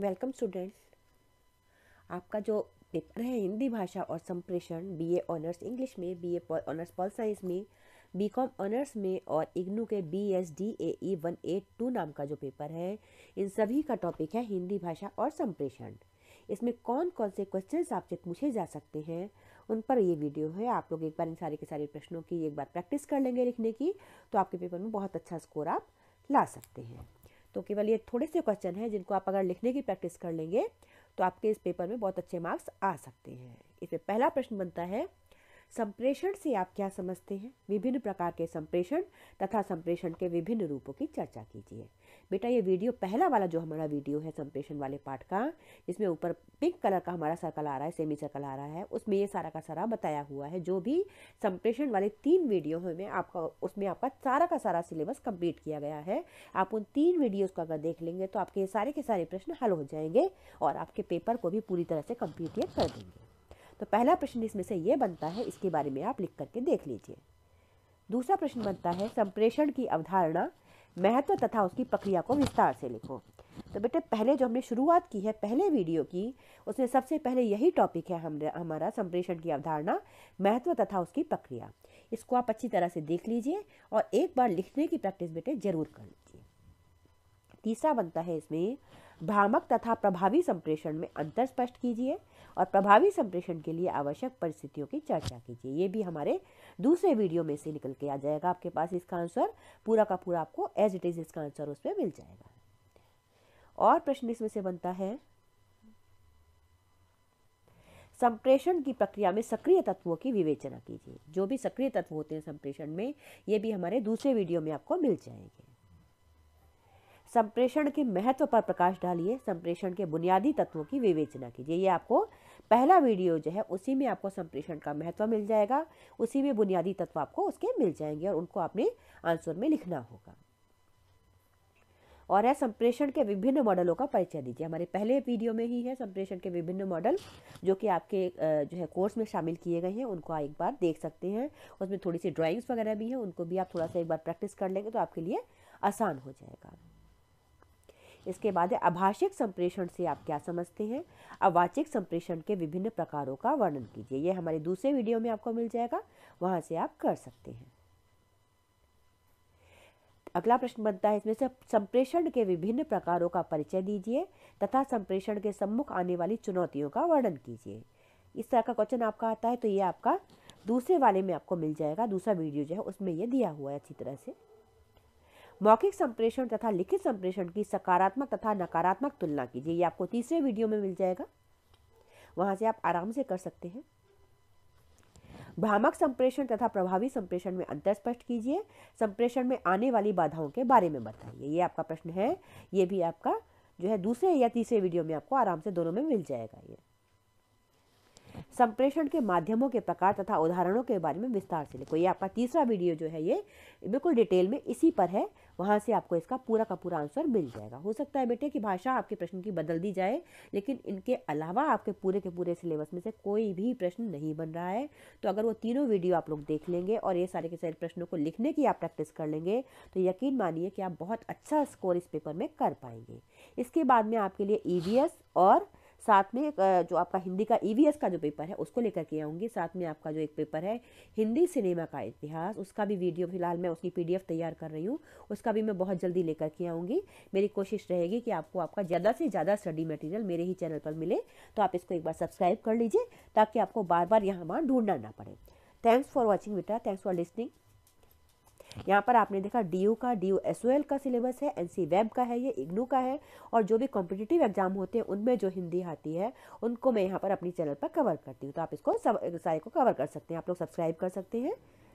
welcome student आपका जो paper है हिंदी भाषा और संप्रेषण बीए ऑनर्स इंग्लिश में बीए ऑनर्स पॉल साइंस में बीकॉम ऑनर्स में और इग्नू के B S D A E one eight two नाम का जो पेपर है इन सभी का टॉपिक है हिंदी भाषा और संप्रेषण इसमें कौन कौन से क्वेश्चन आपसे पूछे जा सकते हैं उन पर ये वीडियो है आप लोग एक बार इन सारे के सारे प्रश्नों की एक बार प्रैक्टिस कर लेंगे लिखने की तो आपके पेपर में बहुत अच्छा स्कोर आप ला सकते हैं तो केवल ये थोड़े से क्वेश्चन हैं जिनको आप अगर लिखने की प्रैक्टिस कर लेंगे तो आपके इस पेपर में बहुत अच्छे मार्क्स आ सकते हैं इसमें पहला प्रश्न बनता है संप्रेषण से आप क्या समझते हैं विभिन्न प्रकार के संप्रेषण तथा संप्रेषण के विभिन्न रूपों की चर्चा कीजिए बेटा ये वीडियो पहला वाला जो हमारा वीडियो है संप्रेषण वाले पाठ का जिसमें ऊपर पिंक कलर का हमारा सर्कल आ रहा है सेमी सर्कल आ रहा है उसमें ये सारा का सारा बताया हुआ है जो भी संप्रेषण वाले तीन वीडियो में आपका उसमें आपका सारा का सारा सिलेबस कम्प्लीट किया गया है आप उन तीन वीडियोज़ को अगर देख लेंगे तो आपके सारे के सारे प्रश्न हल हो जाएंगे और आपके पेपर को भी पूरी तरह से कम्प्लीट कर देंगे तो पहला प्रश्न इसमें से ये बनता है इसके बारे में आप लिख करके देख लीजिए दूसरा प्रश्न बनता है संप्रेषण की अवधारणा महत्व तथा उसकी प्रक्रिया को विस्तार से लिखो तो बेटे पहले जो हमने शुरुआत की है पहले वीडियो की उसमें सबसे पहले यही टॉपिक है हमने हमारा संप्रेषण की अवधारणा महत्व तथा उसकी प्रक्रिया इसको आप अच्छी तरह से देख लीजिए और एक बार लिखने की प्रैक्टिस बेटे ज़रूर कर तीसरा बनता है इसमें भ्रामक तथा प्रभावी संप्रेषण में अंतर स्पष्ट कीजिए और प्रभावी संप्रेषण के लिए आवश्यक परिस्थितियों की चर्चा कीजिए ये भी हमारे दूसरे वीडियो में से निकल के आ जाएगा आपके पास इसका आंसर पूरा का पूरा आपको एज इट इज़ इसका आंसर उसमें मिल जाएगा और प्रश्न इसमें से बनता है संप्रेषण की प्रक्रिया में सक्रिय तत्वों की विवेचना कीजिए जो भी सक्रिय तत्व होते हैं संप्रेषण में ये भी हमारे दूसरे वीडियो में आपको मिल जाएंगे संप्रेषण के महत्व पर प्रकाश डालिए संप्रेषण के बुनियादी तत्वों की विवेचना कीजिए ये आपको पहला वीडियो जो है उसी में आपको संप्रेषण का महत्व मिल जाएगा उसी में बुनियादी तत्व आपको उसके मिल जाएंगे और उनको आपने आंसर में लिखना होगा और है संप्रेषण के विभिन्न मॉडलों का परिचय दीजिए हमारे पहले वीडियो में ही है संप्रेषण के विभिन्न मॉडल जो कि आपके जो है कोर्स में शामिल किए गए हैं उनको एक बार देख सकते हैं उसमें थोड़ी सी ड्राइंग्स वगैरह भी हैं उनको भी आप थोड़ा सा एक बार प्रैक्टिस कर लेंगे तो आपके लिए आसान हो जाएगा इसके बाद है अभाषिक संप्रेषण से आप क्या समझते हैं अवाचिक संप्रेषण के विभिन्न प्रकारों का वर्णन कीजिए ये हमारे दूसरे वीडियो में आपको मिल जाएगा वहाँ से आप कर सकते हैं अगला प्रश्न बनता है इसमें से संप्रेषण के विभिन्न प्रकारों का परिचय दीजिए तथा संप्रेषण के सम्मुख आने वाली चुनौतियों का वर्णन कीजिए इस तरह का क्वेश्चन आपका आता है तो ये आपका दूसरे वाले में आपको मिल जाएगा दूसरा वीडियो जो है उसमें ये दिया हुआ है अच्छी तरह से मौखिक संप्रेषण तथा लिखित संप्रेषण की सकारात्मक तथा नकारात्मक तुलना कीजिए ये आपको तीसरे वीडियो में मिल जाएगा वहाँ से आप आराम से कर सकते हैं भ्रामक संप्रेषण तथा प्रभावी संप्रेषण में अंतर स्पष्ट कीजिए संप्रेषण में आने वाली बाधाओं के बारे में बताइए ये आपका प्रश्न है ये भी आपका जो है दूसरे या तीसरे वीडियो में आपको आराम से दोनों में मिल जाएगा ये संप्रेषण के माध्यमों के प्रकार तथा उदाहरणों के बारे में विस्तार से लिखो ये आपका तीसरा वीडियो जो है ये बिल्कुल डिटेल में इसी पर है वहाँ से आपको इसका पूरा का पूरा आंसर मिल जाएगा हो सकता है बेटे कि भाषा आपके प्रश्न की बदल दी जाए लेकिन इनके अलावा आपके पूरे के पूरे सिलेबस में से कोई भी प्रश्न नहीं बन रहा है तो अगर वो तीनों वीडियो आप लोग देख लेंगे और ये सारे के सारे प्रश्नों को लिखने की आप प्रैक्टिस कर लेंगे तो यकीन मानिए कि आप बहुत अच्छा स्कोर इस पेपर में कर पाएंगे इसके बाद में आपके लिए ई e और साथ में जो आपका हिंदी का ई e का जो पेपर है उसको लेकर के आऊँगी साथ में आपका जो एक पेपर है हिंदी सिनेमा का इतिहास उसका भी वीडियो फिलहाल मैं उसकी पी तैयार कर रही हूँ उसका भी मैं बहुत जल्दी लेकर के आऊँगी मेरी कोशिश रहेगी कि आपको आपका ज़्यादा से ज़्यादा स्टडी मटेरियल मेरे ही चैनल पर मिले तो आप इसको एक बार सब्सक्राइब कर लीजिए ताकि आपको बार बार यहाँ वहाँ ढूंढना ना पड़े थैंक्स फॉर वॉचिंग बेटा थैंक्स फॉर लिसनिंग यहाँ पर आपने देखा डी का डी यू का सिलेबस है एन वेब का है ये इग्नू का है और जो भी कॉम्पिटिटिव एग्जाम होते हैं उनमें जो हिंदी आती है उनको मैं यहाँ पर अपनी चैनल पर कवर करती हूँ तो आप इसको सब सारे को कवर कर सकते हैं आप लोग सब्सक्राइब कर सकते हैं